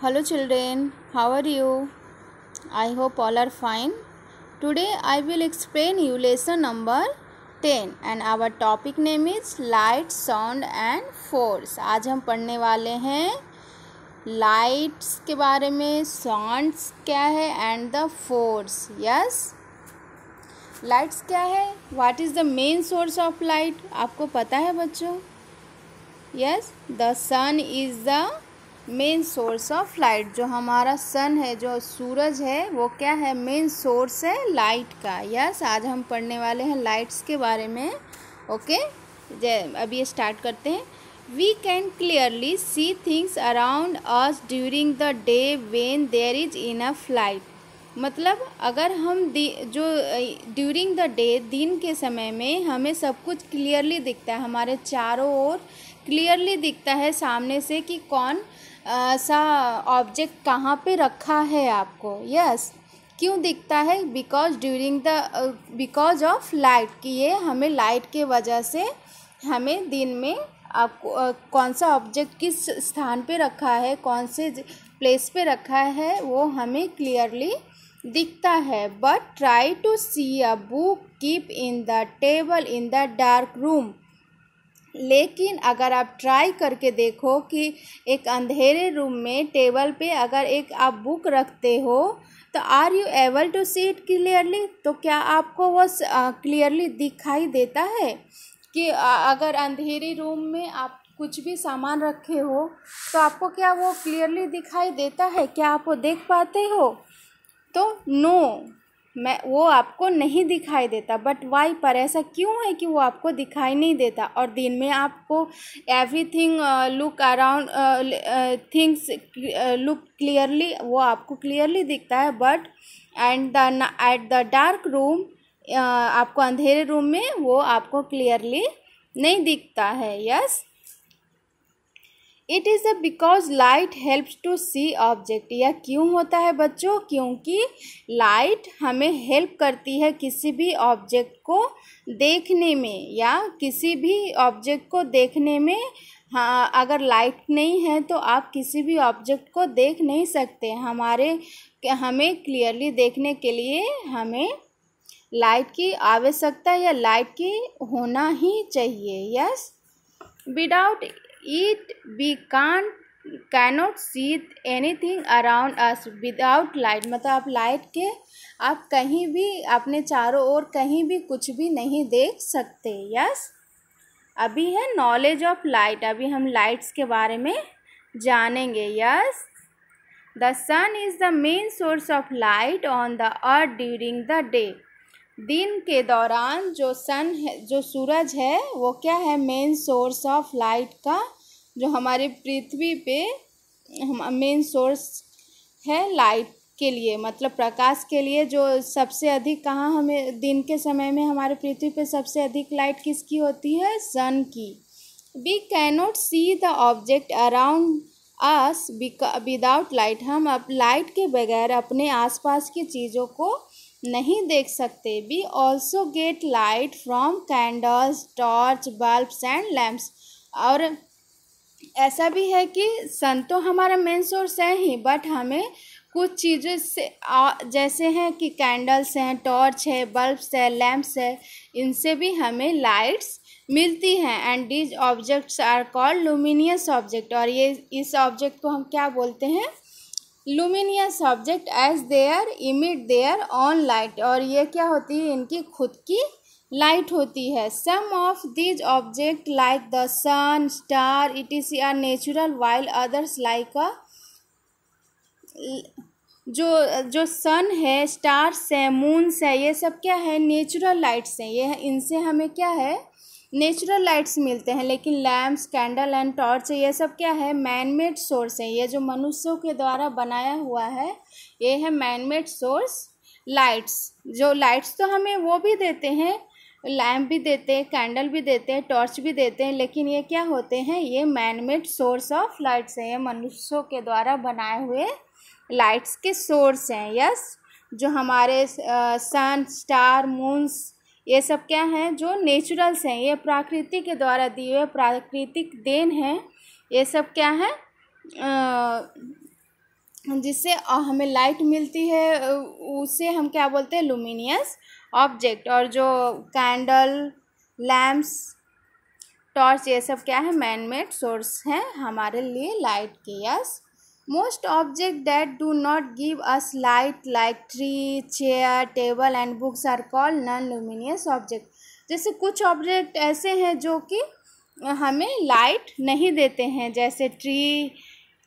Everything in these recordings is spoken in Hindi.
hello children how are you i hope all are fine today i will explain you lesson number 10 and our topic name is light sound and force आज हम पढ़ने वाले हैं लाइट्स के बारे में साउंड्स क्या है and the force yes lights क्या है what is the main source of light आपको पता है बच्चों yes the sun is the main source of light जो हमारा सन है जो सूरज है वो क्या है मेन सोर्स है लाइट का यस आज हम पढ़ने वाले हैं लाइट्स के बारे में ओके अब ये स्टार्ट करते हैं we can clearly see things around us during the day when there is enough light मतलब अगर हम जो ड्यूरिंग द डे दिन के समय में हमें सब कुछ क्लियरली दिखता है हमारे चारों ओर क्लियरली दिखता है सामने से कि कौन सा ऑब्जेक्ट कहाँ पे रखा है आपको यस yes. क्यों दिखता है because during the because of light कि ये हमें लाइट के वजह से हमें दिन में आपको uh, कौन सा ऑब्जेक्ट किस स्थान पे रखा है कौन से प्लेस पे रखा है वो हमें क्लियरली दिखता है but try to see a book keep in the table in the dark room लेकिन अगर आप ट्राई करके देखो कि एक अंधेरे रूम में टेबल पे अगर एक आप बुक रखते हो तो are you able to see it clearly तो क्या आपको वो क्लियरली दिखाई देता है कि अगर अंधेरे रूम में आप कुछ भी सामान रखे हो तो आपको क्या वो क्लियरली दिखाई देता है क्या आप वो देख पाते हो तो नो मैं वो आपको नहीं दिखाई देता बट वाई पर ऐसा क्यों है कि वो आपको दिखाई नहीं देता और दिन में आपको everything look around things look clearly वो आपको क्लियरली दिखता है but and the at the dark room आपको अंधेरे रूम में वो आपको क्लियरली नहीं दिखता है yes it is a because light helps to see object या क्यों होता है बच्चों क्योंकि लाइट हमें हेल्प करती है किसी भी ऑब्जेक्ट को देखने में या किसी भी ऑब्जेक्ट को देखने में हाँ अगर लाइट नहीं है तो आप किसी भी ऑब्जेक्ट को देख नहीं सकते हमारे हमें क्लियरली देखने के लिए हमें लाइट की आवश्यकता या लाइट की होना ही चाहिए yes without it we can't cannot see thing around us without light मतलब आप लाइट के आप कहीं भी अपने चारों ओर कहीं भी कुछ भी नहीं देख सकते यस अभी है नॉलेज ऑफ लाइट अभी हम लाइट्स के बारे में जानेंगे yes the sun is the main source of light on the earth during the day दिन के दौरान जो सन है जो सूरज है वो क्या है मेन सोर्स ऑफ लाइट का जो हमारे पृथ्वी पे हम मेन सोर्स है लाइट के लिए मतलब प्रकाश के लिए जो सबसे अधिक कहाँ हमें दिन के समय में हमारे पृथ्वी पे सबसे अधिक लाइट किसकी होती है सन की we cannot see the object around us without light हम अब लाइट के बगैर अपने आसपास की चीज़ों को नहीं देख सकते we also get light from candles torch bulbs and lamps और ऐसा भी है कि सन तो हमारा मेन सोर्स है ही बट हमें कुछ चीज़ों से आ, जैसे हैं कि कैंडल्स हैं टॉर्च है बल्ब्स है लैम्प्स है इनसे भी हमें लाइट्स मिलती हैं and these objects are called luminous object और ये इस ऑब्जेक्ट को हम क्या बोलते हैं luminous object as their emit their own light और ये क्या होती है इनकी खुद की लाइट होती है some of these object like the sun star it is are natural while others like a जो जो सन है स्टार्स है मून्स है ये सब क्या है नेचुरल लाइट्स हैं ये है इनसे हमें क्या है नेचुरल लाइट्स मिलते हैं लेकिन लैम्प कैंडल एंड टॉर्च ये सब क्या है मैनमेड सोर्स हैं ये जो मनुष्यों के द्वारा बनाया हुआ है ये है मैनमेड सोर्स लाइट्स जो लाइट्स तो हमें वो भी देते हैं लैम्प भी देते हैं कैंडल भी देते हैं टॉर्च भी देते हैं लेकिन ये क्या होते हैं ये मैनमेड सोर्स ऑफ लाइट्स हैं ये मनुष्यों के द्वारा बनाए हुए लाइट्स के सोर्स हैं यस जो हमारे सन स्टार मून्स ये सब क्या हैं जो नेचुरल्स हैं ये प्राकृतिक के द्वारा दिए हुए प्राकृतिक देन हैं ये सब क्या है जिससे हमें लाइट मिलती है उसे हम क्या बोलते हैं लुमिनियस ऑब्जेक्ट और जो कैंडल लैम्प्स टॉर्च ये सब क्या है मैन मेड सोर्स हैं हमारे लिए लाइट के yes most object that do not give us light like tree chair table and books are called non luminous object जैसे कुछ ऑब्जेक्ट ऐसे हैं जो कि हमें लाइट नहीं देते हैं जैसे tree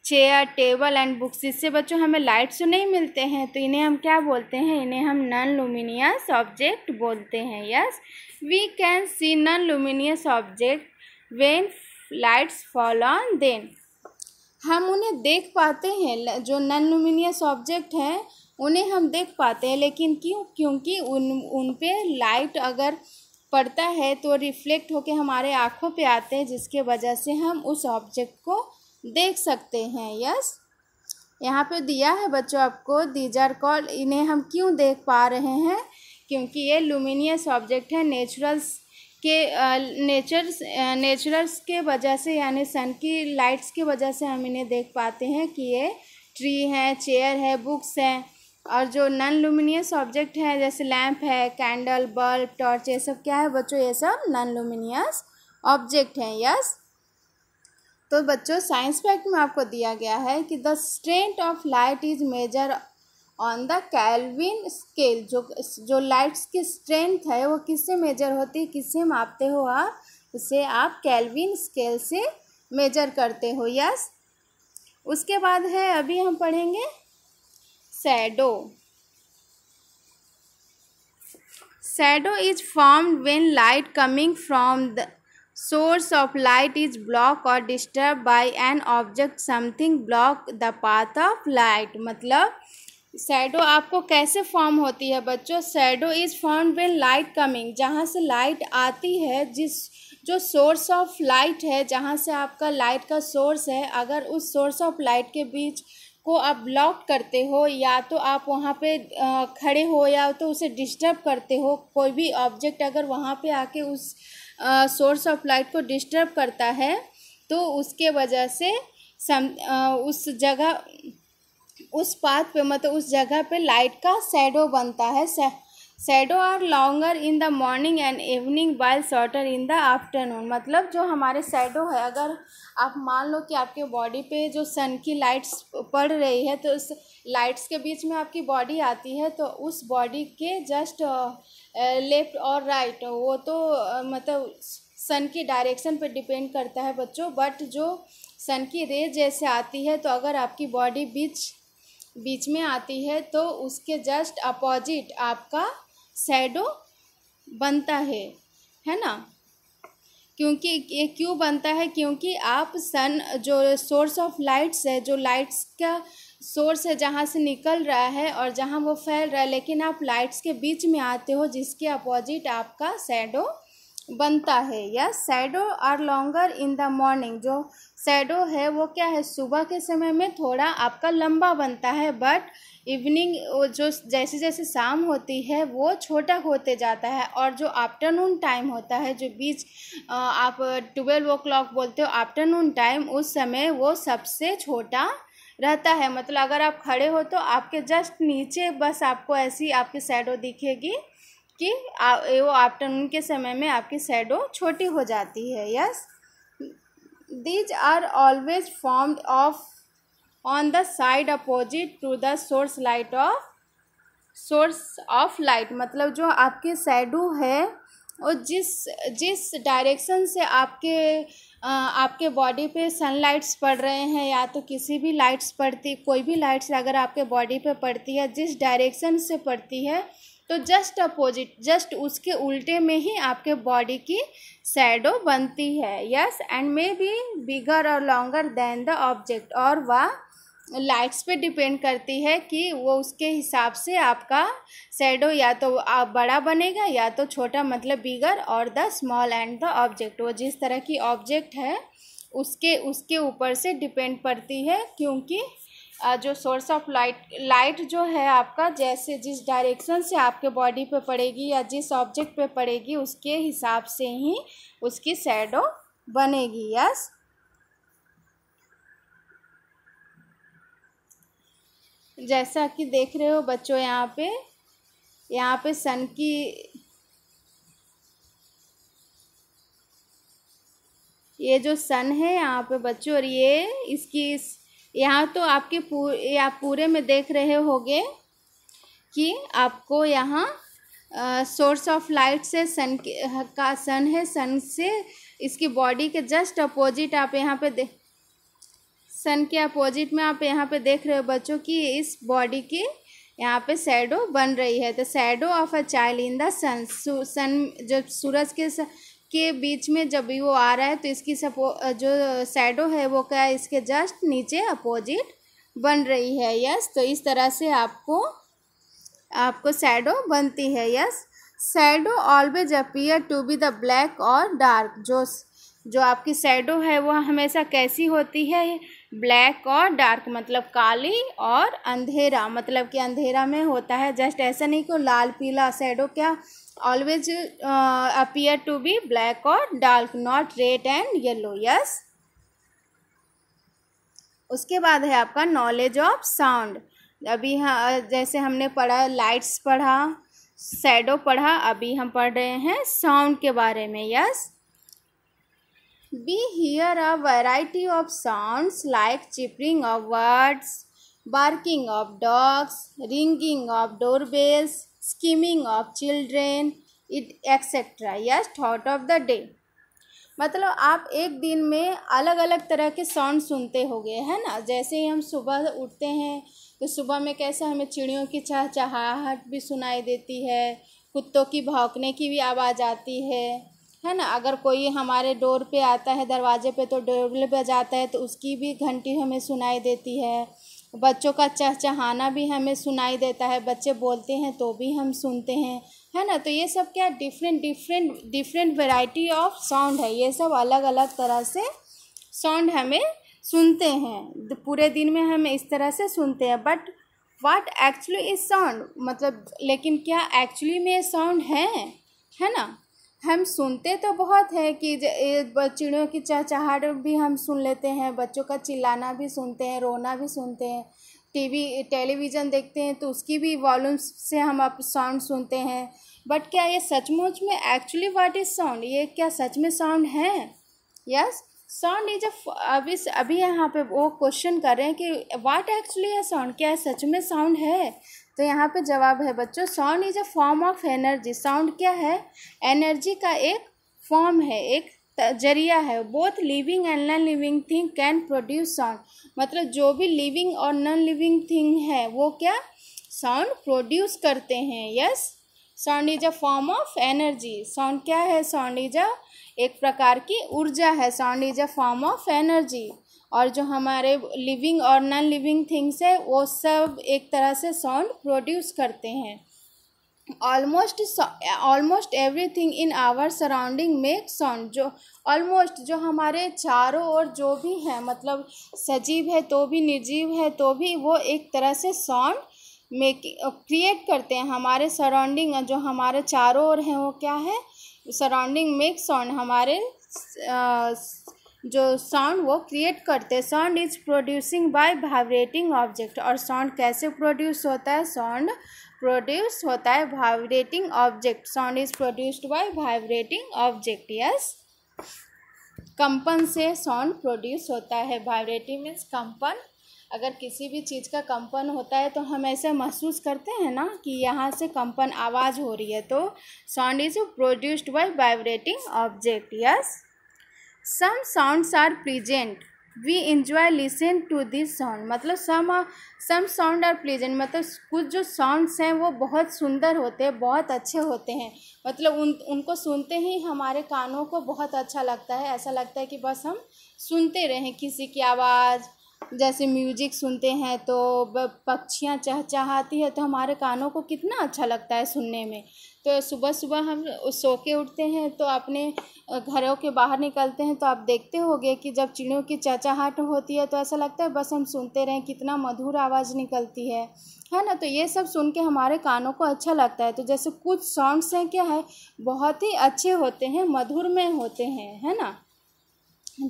chair table and books इससे बच्चों हमें लाइट्स तो नहीं मिलते हैं तो इन्हें हम क्या बोलते हैं इन्हें हम नॉन लुमिनियस ऑब्जेक्ट बोलते हैं yes we can see non luminous object when lights fall on then हम उन्हें देख पाते हैं जो नॉन लुमिनियस ऑब्जेक्ट हैं उन्हें हम देख पाते हैं लेकिन क्यों क्योंकि उन उन पर लाइट अगर पड़ता है तो रिफ्लेक्ट होकर हमारे आँखों पर आते हैं जिसके वजह से हम उस ऑब्जेक्ट को देख सकते हैं यस यहाँ पे दिया है बच्चों आपको दीज आर कॉल इन्हें हम क्यों देख पा रहे हैं क्योंकि ये लुमिनियस ऑब्जेक्ट है नेचुरल्स के नेचर्स नेचुरल्स के वजह से यानी सन की लाइट्स की वजह से हम इन्हें देख पाते हैं कि ये ट्री है चेयर है बुक्स हैं और जो नॉन लुमिनियस ऑब्जेक्ट हैं जैसे लैंप है कैंडल बल्ब टॉर्च ये सब क्या है बच्चों ये सब नॉन लुमिनियस ऑब्जेक्ट हैं यस तो बच्चों साइंस फैक्ट में आपको दिया गया है कि the strength of light is measure on the kelvin scale जो जो लाइट्स की स्ट्रेंथ है वो किससे मेजर होती है किससे मापते हो आप उसे आप कैलविन स्केल से मेजर करते हो यस उसके बाद है अभी हम पढ़ेंगे shadow shadow is form when light coming from the source of light is blocked or disturbed by an object something block the path of light मतलब शेडो आपको कैसे फॉर्म होती है बच्चों shadow is form when light coming जहाँ से लाइट आती है जिस जो सोर्स ऑफ लाइट है जहाँ से आपका लाइट का सोर्स है अगर उस सोर्स ऑफ लाइट के बीच को आप ब्लॉक करते हो या तो आप वहाँ पे खड़े हो या तो उसे डिस्टर्ब करते हो कोई भी ऑब्जेक्ट अगर वहाँ पे आके उस सोर्स ऑफ लाइट को डिस्टर्ब करता है तो उसके वजह से सम आ, उस जगह उस पाथ पे मतलब उस जगह पे लाइट का सैडो बनता है shadow are longer in the morning and evening while shorter in the afternoon मतलब जो हमारे सैडो है अगर आप मान लो कि आपके बॉडी पे जो सन की लाइट्स पड़ रही है तो उस लाइट्स के बीच में आपकी बॉडी आती है तो उस बॉडी के जस्ट लेफ़्ट और राइट वो तो मतलब सन की डायरेक्शन पे डिपेंड करता है बच्चों बट जो सन की रेज जैसे आती है तो अगर आपकी बॉडी बीच बीच में आती है तो उसके जस्ट अपोजिट आपका सैडो बनता है है ना क्योंकि ये क्यों बनता है क्योंकि आप सन जो सोर्स ऑफ लाइट्स है जो लाइट्स का सोर्स है जहाँ से निकल रहा है और जहाँ वो फैल रहा है लेकिन आप लाइट्स के बीच में आते हो जिसके अपोजिट आपका सैडो बनता है या shadow are longer in the morning जो सैडो है वो क्या है सुबह के समय में थोड़ा आपका लंबा बनता है बट इवनिंग जो जैसे जैसे शाम होती है वो छोटा होते जाता है और जो आफ्टरनून टाइम होता है जो बीच आप ट्वेल्व ओ क्लॉक बोलते हो आफ्टरनून टाइम उस समय वो सबसे छोटा रहता है मतलब अगर आप खड़े हो तो आपके जस्ट नीचे बस आपको ऐसी आपकी सैडो दिखेगी कि आ, वो आफ्टरनून के समय में आपकी सैडो छोटी हो जाती है yes these are always formed of on the side opposite to the source light of source of light मतलब जो आपकी सैडो है और जिस जिस डायरेक्शन से आपके आपके बॉडी पे सनलाइट्स पड़ रहे हैं या तो किसी भी लाइट्स पड़ती कोई भी लाइट्स अगर आपके बॉडी पे पड़ती है जिस डायरेक्शन से पड़ती है तो जस्ट अपोजिट जस्ट उसके उल्टे में ही आपके बॉडी की सैडो बनती है yes and may be bigger और लॉन्गर देन द ऑब्जेक्ट और वह लाइट्स पे डिपेंड करती है कि वो उसके हिसाब से आपका शेडो या तो आप बड़ा बनेगा या तो छोटा मतलब बिगर और the small and the object वो जिस तरह की ऑब्जेक्ट है उसके उसके ऊपर से डिपेंड पड़ती है क्योंकि जो सोर्स ऑफ लाइट लाइट जो है आपका जैसे जिस डायरेक्शन से आपके बॉडी पे पड़ेगी या जिस ऑब्जेक्ट पे पड़ेगी उसके हिसाब से ही उसकी शेडो बनेगी यस जैसा कि देख रहे हो बच्चों यहाँ पे यहाँ पे सन की ये जो सन है यहाँ पे बच्चों और ये इसकी इस यहाँ तो आपके पूरे आप पूरे में देख रहे होंगे कि आपको यहाँ सोर्स ऑफ लाइट से सन का सन है सन से इसकी बॉडी के जस्ट अपोजिट आप यहाँ पे देख सन के अपोजिट में आप यहाँ पे देख रहे हो बच्चों कि इस बॉडी के यहाँ पे सैडो बन रही है तो shadow of a child in the sun sun जब सूरज के स, के बीच में जब वो आ रहा है तो इसकी सपो जो सैडो है वो क्या है इसके जस्ट नीचे अपोजिट बन रही है यस तो इस तरह से आपको आपको सैडो बनती है yes shadow always appear to be the black और डार्क जो जो आपकी शेडो है वह हमेशा कैसी होती है ब्लैक और डार्क मतलब काली और अंधेरा मतलब कि अंधेरा में होता है जस्ट ऐसा नहीं कि लाल पीला शेडो क्या always appear to be black और dark not red and yellow yes उसके बाद है आपका नॉलेज ऑफ साउंड अभी हाँ जैसे हमने पढ़ा लाइट्स पढ़ा शेडो पढ़ा अभी हम पढ़ रहे हैं साउंड के बारे में yes We hear a variety of sounds like chirping of birds, barking of dogs, ringing of doorbells, skimming of children, it etc. Yes, thought of the day. मतलब आप एक दिन में अलग अलग तरह के साउंड सुनते हो गए है ना जैसे ही हम सुबह उठते हैं तो सुबह में कैसे हमें चिड़ियों की चहचहाहट भी सुनाई देती है कुत्तों की भौंकने की भी आवाज़ आती है है ना अगर कोई हमारे डोर पे आता है दरवाजे पे तो पर बजाता है तो उसकी भी घंटी हमें सुनाई देती है बच्चों का चहचहाना भी हमें सुनाई देता है बच्चे बोलते हैं तो भी हम सुनते हैं है ना तो ये सब क्या different different different variety of sound है ये सब अलग अलग तरह से साउंड हमें सुनते हैं पूरे दिन में हम इस तरह से सुनते हैं but what actually is sound मतलब लेकिन क्या एक्चुअली में साउंड है है ना हम सुनते तो बहुत है कि चिड़ियों की चहचहाट भी हम सुन लेते हैं बच्चों का चिल्लाना भी सुनते हैं रोना भी सुनते हैं टीवी टेलीविज़न देखते हैं तो उसकी भी वॉल्यूम से हम आप साउंड सुनते हैं बट क्या ये सचमुच में एक्चुअली व्हाट इज़ साउंड ये क्या सच में साउंड है yes yes? Sound is a अभी अभी यहाँ पे वो क्वेश्चन कर रहे हैं कि वाट एक्चुअली है साउंड क्या है सच में साउंड है तो यहाँ पे जवाब है बच्चों sound is a form of energy sound क्या है एनर्जी का एक फॉर्म है एक जरिया है both living and non living thing can produce sound मतलब जो भी लिविंग और नॉन लिविंग थिंग है वो क्या साउंड प्रोड्यूस करते हैं yes sound is a form of energy sound क्या है साउंड इज अ एक प्रकार की ऊर्जा है sound is a form of energy और जो हमारे लिविंग और नॉन लिविंग थिंग्स है वो सब एक तरह से साउंड प्रोड्यूस करते हैं almost almost every thing in our surrounding make sound जो ऑलमोस्ट जो हमारे चारों ओर जो भी है मतलब सजीव है तो भी निर्जीव है तो भी वो एक तरह से साउंड मेक क्रिएट करते हैं हमारे सराउंडिंग जो हमारे चारों ओर हैं वो क्या है सराउंडिंग में साउंड हमारे जो साउंड वो क्रिएट करते हैं sound is producing by vibrating object और साउंड कैसे प्रोड्यूस होता है साउंड प्रोड्यूस होता है vibrating object sound is produced by vibrating object yes कंपन से साउंड प्रोड्यूस होता है वाइब्रेटिंग मीन्स कंपन अगर किसी भी चीज़ का कंपन होता है तो हम ऐसा महसूस करते हैं ना कि यहाँ से कंपन आवाज़ हो रही है तो sound is produced by vibrating object yes some sounds are present we enjoy listen to this sound मतलब some some sound are present मतलब कुछ जो साउंड्स हैं वो बहुत सुंदर होते हैं बहुत अच्छे होते हैं मतलब उन उनको सुनते ही हमारे कानों को बहुत अच्छा लगता है ऐसा लगता है कि बस हम सुनते रहें किसी की आवाज़ जैसे म्यूजिक सुनते हैं तो पक्षियाँ चहचहाती है तो हमारे कानों को कितना अच्छा लगता है सुनने में तो सुबह सुबह हम सो के उठते हैं तो अपने घरों के बाहर निकलते हैं तो आप देखते होंगे कि जब चिड़ियों की चहचहाट होती है तो ऐसा लगता है बस हम सुनते रहें कितना मधुर आवाज़ निकलती है है ना तो ये सब सुन के हमारे कानों को अच्छा लगता है तो जैसे कुछ सॉन्ग्स हैं क्या है बहुत ही अच्छे होते हैं मधुरमय होते हैं है ना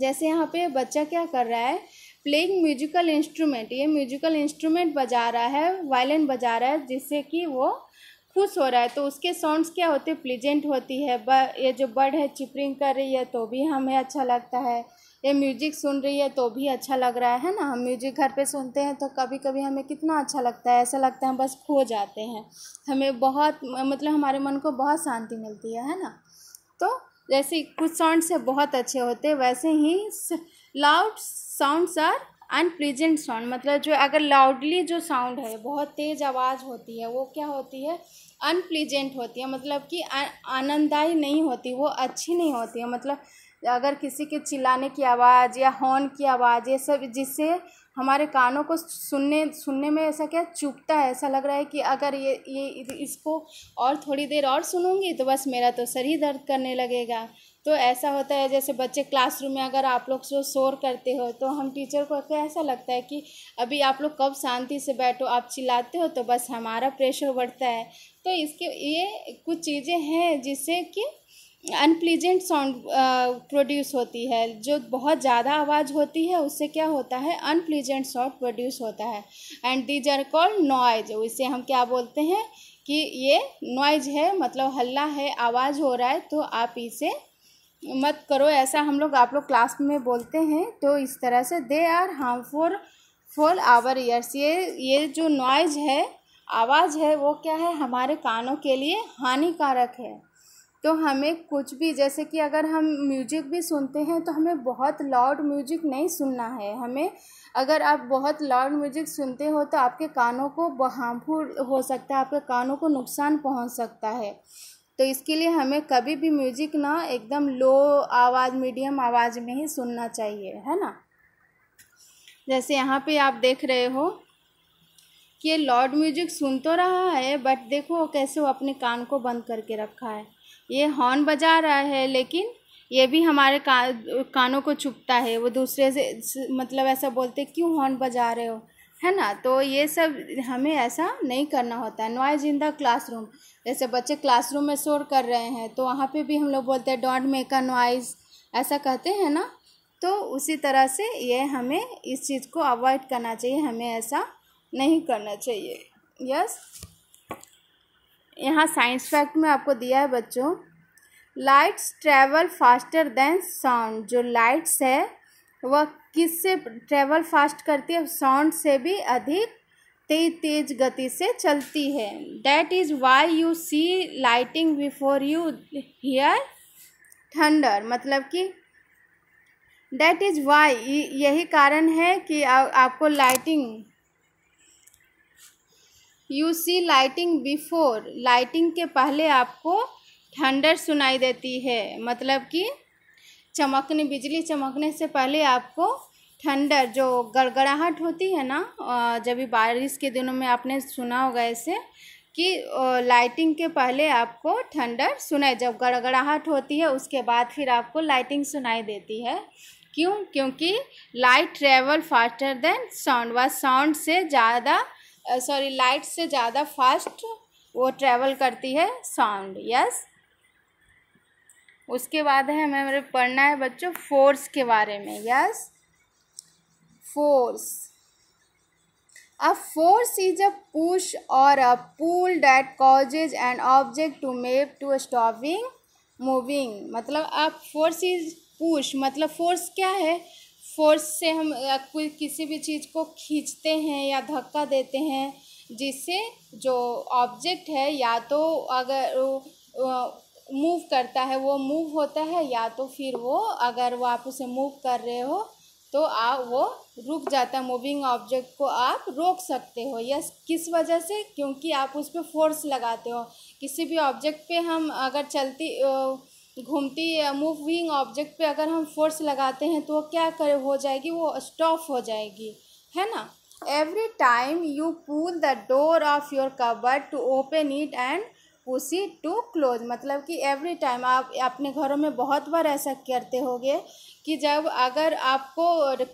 जैसे यहाँ पे बच्चा क्या कर रहा है प्लेइंग म्यूजिकल इंस्ट्रूमेंट ये म्यूजिकल इंस्ट्रूमेंट बजा रहा है वायलिन बजा रहा है जिससे कि वो खुश हो रहा है तो उसके साउंड्स क्या होते प्लीजेंट होती है ब ये जो बर्ड है चिपरिंग कर रही है तो भी हमें अच्छा लगता है ये म्यूजिक सुन रही है तो भी अच्छा लग रहा है ना हम म्यूजिक घर पे सुनते हैं तो कभी कभी हमें कितना अच्छा लगता है ऐसा लगता है हम बस खो जाते हैं हमें बहुत मतलब हमारे मन को बहुत शांति मिलती है है ना तो जैसे कुछ साउंड से बहुत अच्छे होते वैसे ही loud sounds are unpleasant sound मतलब जो अगर लाउडली जो साउंड है बहुत तेज़ आवाज़ होती है वो क्या होती है अनप्लीजेंट होती है मतलब कि आनंददायी नहीं होती वो अच्छी नहीं होती है मतलब अगर किसी के चिल्लाने की आवाज़ या हॉर्न की आवाज़ ये सब जिससे हमारे कानों को सुनने सुनने में ऐसा क्या चुपता है ऐसा लग रहा है कि अगर ये ये इसको और थोड़ी देर और सुनूंगी तो बस मेरा तो सर ही दर्द करने लगेगा तो ऐसा होता है जैसे बच्चे क्लासरूम में अगर आप लोग जो शोर करते हो तो हम टीचर को ऐसा लगता है कि अभी आप लोग कब शांति से बैठो आप चिल्लाते हो तो बस हमारा प्रेशर बढ़ता है तो इसके ये कुछ चीज़ें हैं जिससे कि अनप्लीजेंट साउंड प्रोड्यूस होती है जो बहुत ज़्यादा आवाज़ होती है उससे क्या होता है अनप्लीजेंट साउंड प्रोड्यूस होता है and these are called noise इसे हम क्या बोलते हैं कि ये नॉइज है मतलब हल्ला है आवाज़ हो रहा है तो आप इसे मत करो ऐसा हम लोग आप लोग क्लास में बोलते हैं तो इस तरह से they are harmful for our ears ये ये जो नॉइज है आवाज़ है वो क्या है हमारे कानों के लिए हानिकारक है तो हमें कुछ भी जैसे कि अगर हम म्यूजिक भी सुनते हैं तो हमें बहुत लाउड म्यूजिक नहीं सुनना है हमें अगर आप बहुत लाउड म्यूजिक सुनते हो तो आपके कानों को हार्मफुल हो सकता है आपके कानों को नुकसान पहुंच सकता है तो इसके लिए हमें कभी भी म्यूजिक ना एकदम लो आवाज़ मीडियम आवाज़ में ही सुनना चाहिए है ना जैसे यहाँ पे आप देख रहे हो कि ये लॉर्ड म्यूजिक सुन तो रहा है बट देखो कैसे वो अपने कान को बंद करके रखा है ये हॉर्न बजा रहा है लेकिन ये भी हमारे का, कानों को चुपता है वो दूसरे से मतलब ऐसा बोलते क्यों हॉर्न बजा रहे हो है ना तो ये सब हमें ऐसा नहीं करना होता है नॉइज इन द क्लासरूम जैसे बच्चे क्लासरूम में शोर कर रहे हैं तो वहाँ पे भी हम लोग बोलते हैं डोंट मेक अ नॉइज़ ऐसा कहते हैं ना तो उसी तरह से ये हमें इस चीज़ को अवॉइड करना चाहिए हमें ऐसा नहीं करना चाहिए यस यहाँ साइंस फैक्ट में आपको दिया है बच्चों lights travel faster than sound जो लाइट्स है वह किस से ट्रेवल फास्ट करती है साउंड से भी अधिक तेज तेज गति से चलती है that is why you see lighting before you hear thunder मतलब कि डैट इज़ वाई यही कारण है कि आ, आपको lighting you see lighting before lighting के पहले आपको थंडर सुनाई देती है मतलब कि चमकने बिजली चमकने से पहले आपको ठंडर जो गड़गड़ाहट होती है ना जब भी बारिश के दिनों में आपने सुना होगा ऐसे कि लाइटिंग के पहले आपको ठंडर सुनाई जब गड़गड़ाहट होती है उसके बाद फिर आपको लाइटिंग सुनाई देती है क्यों क्योंकि light travel faster than sound व साउंड से ज़्यादा सॉरी लाइट से ज़्यादा फास्ट वो ट्रेवल करती है साउंड यस उसके बाद है हमें हमारे पढ़ना है बच्चों फोर्स के बारे में yes force a force is a push और a pull that causes and object to move to stopping moving मतलब अब फोर्स इज पुश मतलब फोर्स क्या है फोर्स से हम कोई किसी भी चीज़ को खींचते हैं या धक्का देते हैं जिससे जो ऑब्जेक्ट है या तो अगर मूव करता है वो मूव होता है या तो फिर वो अगर वो आप उसे मूव कर रहे हो तो आप वो रुक जाता है मूविंग ऑब्जेक्ट को आप रोक सकते हो यस किस वजह से क्योंकि आप उस पर फोर्स लगाते हो किसी भी ऑब्जेक्ट पे हम अगर चलती घूमती मूविंग ऑब्जेक्ट पे अगर हम फोर्स लगाते हैं तो वो क्या कर हो जाएगी वो स्टॉप हो जाएगी है ना every time you pull the door of your cupboard to open it and उसी टू क्लोज मतलब कि एवरी टाइम आप अपने घरों में बहुत बार ऐसा करते होगे कि जब अगर आपको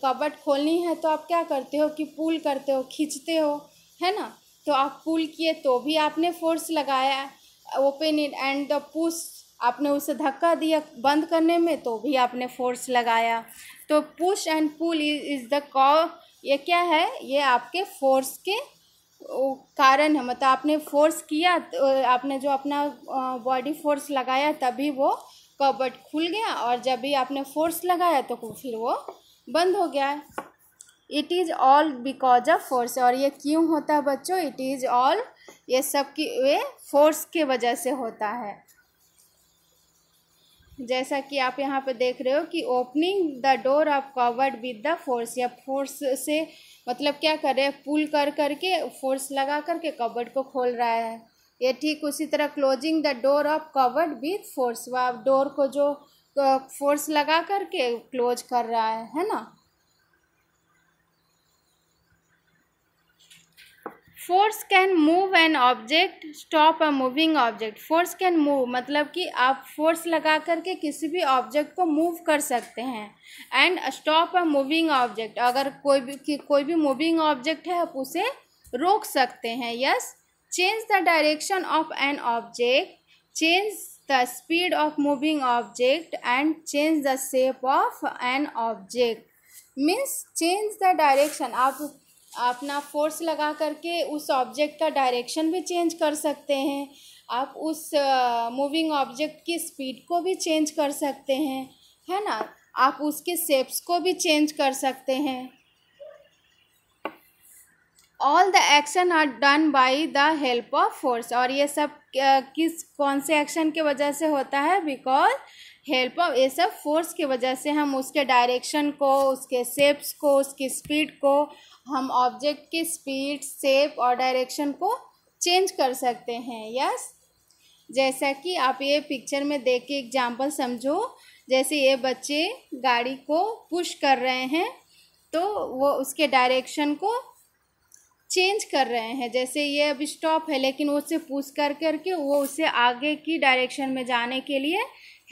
कबट खोलनी है तो आप क्या करते हो कि पुल करते हो खींचते हो है ना तो आप पुल किए तो भी आपने फोर्स लगाया open it and the push आपने उसे धक्का दिया बंद करने में तो भी आपने फोर्स लगाया तो push and pull is the कॉ ये क्या है ये आपके फोर्स के कारण है मतलब आपने फोर्स किया तो आपने जो अपना बॉडी फोर्स लगाया तभी वो कबट खुल गया और जब भी आपने फोर्स लगाया तो फिर वो बंद हो गया it is all because of force और ये क्यों होता है बच्चों इट इज़ ऑल ये सब की वे फोर्स के वजह से होता है जैसा कि आप यहाँ पर देख रहे हो कि opening the door of cupboard with the force या फोर्स से मतलब क्या कर रहे हैं पुल कर करके फोर्स लगा करके कवर्ड को खोल रहा है ये ठीक उसी तरह closing the door of cupboard with force वह डोर को जो फोर्स लगा करके क्लोज कर रहा है है ना force can move an object stop a moving object force can move मतलब कि आप फोर्स लगा करके किसी भी ऑब्जेक्ट को मूव कर सकते हैं and stop a moving object अगर कोई भी कोई भी मूविंग ऑब्जेक्ट है आप उसे रोक सकते हैं yes change the direction of an object change the speed of moving object and change the shape of an object means change the direction आप अपना फोर्स लगा करके उस ऑब्जेक्ट का डायरेक्शन भी चेंज कर सकते हैं आप उस मूविंग uh, ऑब्जेक्ट की स्पीड को भी चेंज कर सकते हैं है ना आप उसके सेप्स को भी चेंज कर सकते हैं all the action are done by the help of force और ये सब किस कौन से एक्शन के वजह से होता है बिकॉज हेल्प ऑफ ये सब फोर्स की वजह से हम उसके डायरेक्शन को उसके सेप्स को उसकी स्पीड को हम ऑब्जेक्ट के स्पीड सेप और डायरेक्शन को चेंज कर सकते हैं यस जैसा कि आप ये पिक्चर में देख के एग्जाम्पल समझो जैसे ये बच्चे गाड़ी को पुश कर रहे हैं तो वो उसके डायरेक्शन को चेंज कर रहे हैं जैसे ये अब स्टॉप है लेकिन उसे पूछ कर करके वो उसे आगे की डायरेक्शन में जाने के लिए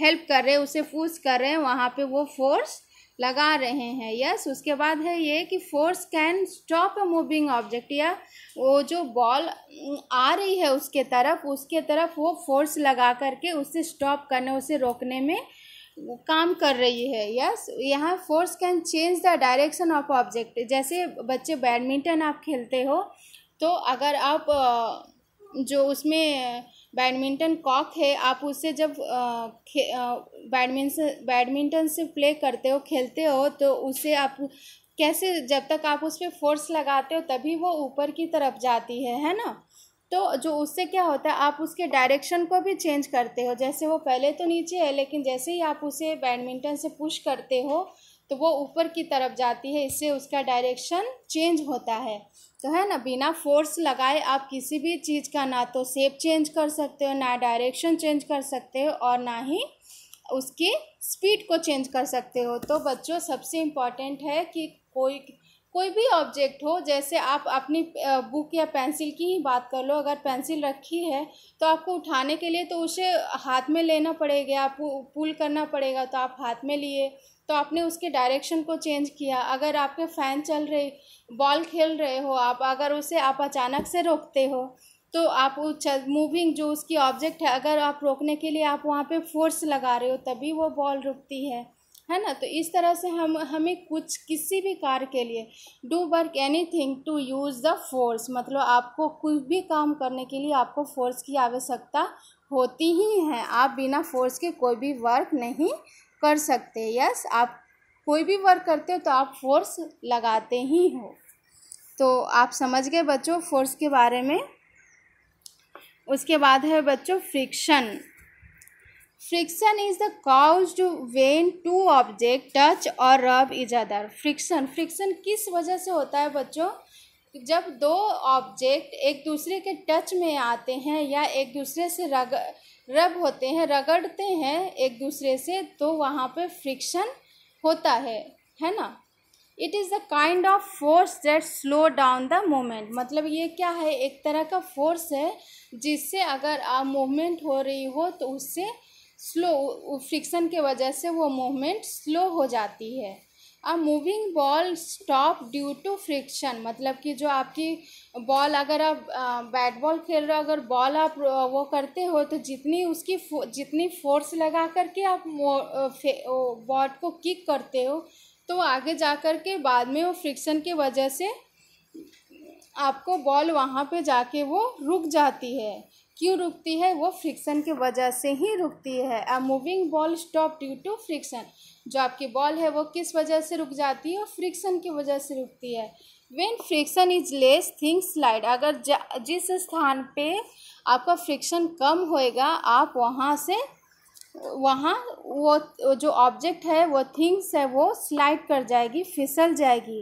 हेल्प कर रहे हैं उसे पूछ कर रहे हैं वहाँ पे वो फोर्स लगा रहे हैं यस उसके बाद है ये कि force can stop a moving object या वो जो बॉल आ रही है उसके तरफ उसके तरफ वो फोर्स लगा करके उसे स्टॉप करने उसे रोकने में काम कर रही है यस यहाँ force can change the direction of object जैसे बच्चे बैडमिंटन आप खेलते हो तो अगर आप जो उसमें बैडमिंटन कॉक है आप उसे जब बैडमिंटन बैडमिंटन से प्ले करते हो खेलते हो तो उसे आप कैसे जब तक आप उस पर फोर्स लगाते हो तभी वो ऊपर की तरफ जाती है है ना तो जो उससे क्या होता है आप उसके डायरेक्शन को भी चेंज करते हो जैसे वो पहले तो नीचे है लेकिन जैसे ही आप उसे बैडमिंटन से पुश करते हो तो वो ऊपर की तरफ जाती है इससे उसका डायरेक्शन चेंज होता है तो है ना बिना फोर्स लगाए आप किसी भी चीज़ का ना तो सेप चेंज कर सकते हो ना डायरेक्शन चेंज कर सकते हो और ना ही उसकी स्पीड को चेंज कर सकते हो तो बच्चों सबसे इम्पॉर्टेंट है कि कोई कोई भी ऑब्जेक्ट हो जैसे आप अपनी बुक या पेंसिल की ही बात कर लो अगर पेंसिल रखी है तो आपको उठाने के लिए तो उसे हाथ में लेना पड़ेगा आपको पुल करना पड़ेगा तो आप हाथ में लिए तो आपने उसके डायरेक्शन को चेंज किया अगर आपके फ़ैन चल रहे बॉल खेल रहे हो आप अगर उसे आप अचानक से रोकते हो तो आप मूविंग जो उसकी ऑब्जेक्ट है अगर आप रोकने के लिए आप वहाँ पे फोर्स लगा रहे हो तभी वो बॉल रुकती है है ना तो इस तरह से हम हमें कुछ किसी भी कार्य के लिए do work anything to use the force मतलब आपको कुछ भी काम करने के लिए आपको फोर्स की आवश्यकता होती ही है आप बिना फोर्स के कोई भी वर्क नहीं कर सकते हैं यस आप कोई भी वर्क करते हो तो आप फोर्स लगाते ही हो तो आप समझ गए बच्चों फोर्स के बारे में उसके बाद है बच्चों friction friction is the cause when two object touch और rub is other friction friction किस वजह से होता है बच्चों जब दो ऑब्जेक्ट एक दूसरे के टच में आते हैं या एक दूसरे से रग रब होते हैं रगड़ते हैं एक दूसरे से तो वहाँ पे फ्रिक्शन होता है है ना it is the kind of force that slow down the moment मतलब ये क्या है एक तरह का फोर्स है जिससे अगर आप मूवमेंट हो रही हो तो उससे स्लो फ्रिक्शन के वजह से वो मूवमेंट स्लो हो जाती है a moving ball stop due to friction मतलब कि जो आपकी बॉल अगर आप बैट बॉल खेल रहे हो अगर बॉल आप वो करते हो तो जितनी उसकी फो, जितनी फोर्स लगा करके आप बॉल को किक करते हो तो आगे जा कर के बाद में वो फ्रिक्शन के वजह से आपको बॉल वहाँ पे जाके वो रुक जाती है क्यों रुकती है वो फ्रिक्शन की वजह से ही रुकती है a moving ball stop due to friction जो आपकी बॉल है वो किस वजह से रुक जाती है फ्रिक्शन की वजह से रुकती है when friction is less things slide अगर जिस स्थान पे आपका फ्रिक्शन कम होएगा आप वहाँ से वहाँ वो जो ऑब्जेक्ट है वो थिंग्स है वो स्लाइड कर जाएगी फिसल जाएगी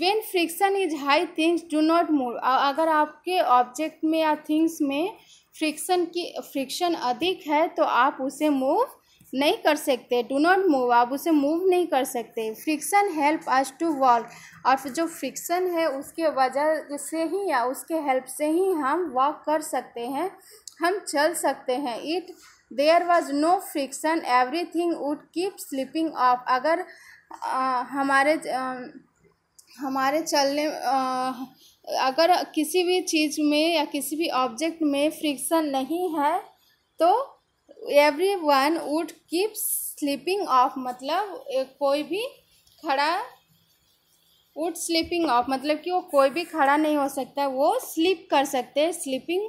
when friction is high things do not move अगर आपके ऑब्जेक्ट में या थिंग्स में फ्रिक्शन की फ्रिक्शन अधिक है तो आप उसे मूव नहीं कर सकते डू नॉट मूव आप उसे मूव नहीं कर सकते friction help us to walk और जो फ्रिक्शन है उसके वजह से ही या उसके हेल्प से ही हम वॉक कर सकते हैं हम चल सकते हैं it there was no friction everything would keep slipping off अगर आ, हमारे आ, हमारे चलने आ, अगर किसी भी चीज़ में या किसी भी ऑब्जेक्ट में फ्रिक्शन नहीं है तो everyone would keep slipping off मतलब कोई भी खड़ा वुड स्लीपिंग ऑफ मतलब कि वो कोई भी खड़ा नहीं हो सकता वो स्लीप कर सकते हैं स्लीपिंग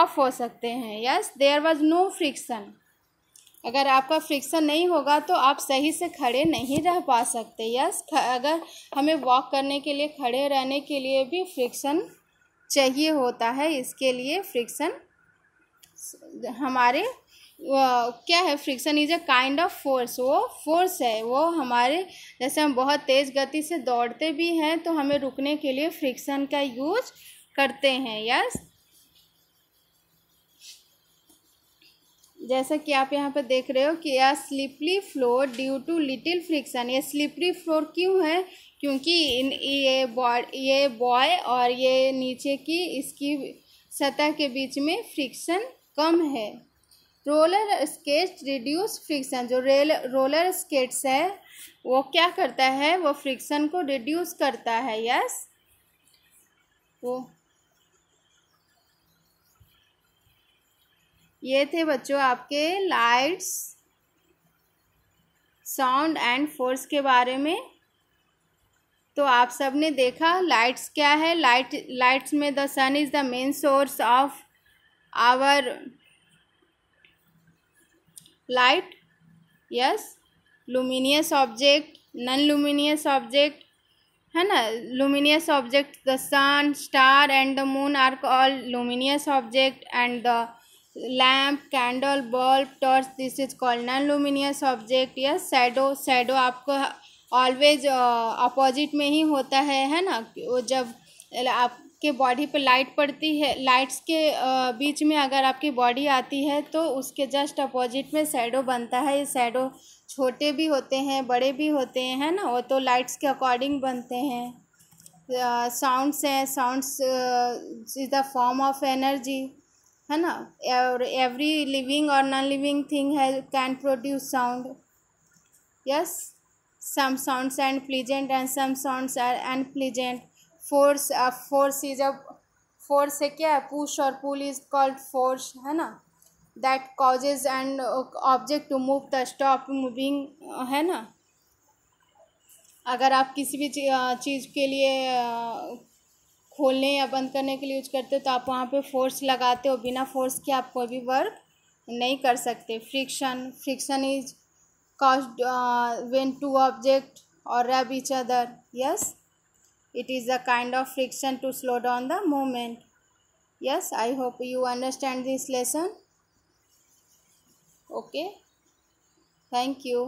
ऑफ हो सकते हैं yes there was no friction अगर आपका फ्रिक्शन नहीं होगा तो आप सही से खड़े नहीं रह पा सकते यस अगर हमें वॉक करने के लिए खड़े रहने के लिए भी फ्रिक्शन चाहिए होता है इसके लिए फ्रिक्शन हमारे क्या है friction is a kind of force वो फोर्स है वो हमारे जैसे हम बहुत तेज़ गति से दौड़ते भी हैं तो हमें रुकने के लिए फ्रिक्शन का यूज करते हैं यस जैसा कि आप यहाँ पर देख रहे हो कि यह slippery floor due to little friction ये स्लिपरी फ्लोर क्यों है क्योंकि इन ये बॉय ये बॉय और ये नीचे की इसकी सतह के बीच में फ्रिक्शन कम है रोलर स्केट्स रिड्यूस फ्रिक्शन जो रेल रोलर स्केट्स है वो क्या करता है वो फ्रिक्शन को रिड्यूस करता है यस वो ये थे बच्चों आपके लाइट्स साउंड एंड फोर्स के बारे में तो आप सब ने देखा लाइट्स क्या है लाइट लाइट्स में the sun is the main source of our light yes luminous object non luminous object है ना luminous object the sun star and the moon are call luminous object and the lamp candle bulb torch this is called non luminous object yes shadow shadow आपको ऑलवेज अपोजिट में ही होता है है ना वो जब आप के बॉडी पे लाइट पड़ती है लाइट्स के बीच में अगर आपकी बॉडी आती है तो उसके जस्ट अपोजिट में सैडो बनता है ये सैडो छोटे भी होते हैं बड़े भी होते हैं है ना वो तो लाइट्स के अकॉर्डिंग बनते हैं साउंड्स हैं sounds is the form of energy है ना और एवरी लिविंग और नॉन लिविंग थिंग है can produce sound yes some sounds and pleasant and some sounds are and pleasant force force is a force है क्या है पुश और पुल इज कॉल्ड फोर्स है ना that causes and object to move the stop moving है ना अगर आप किसी भी चीज़ के लिए खोलने या बंद करने के लिए यूज करते हो तो आप वहाँ पे फोर्स लगाते हो बिना फोर्स के आप कोई भी वर्क नहीं कर सकते friction friction is cause when two object और rub each other yes it is a kind of friction to slow down the movement yes i hope you understand this lesson okay thank you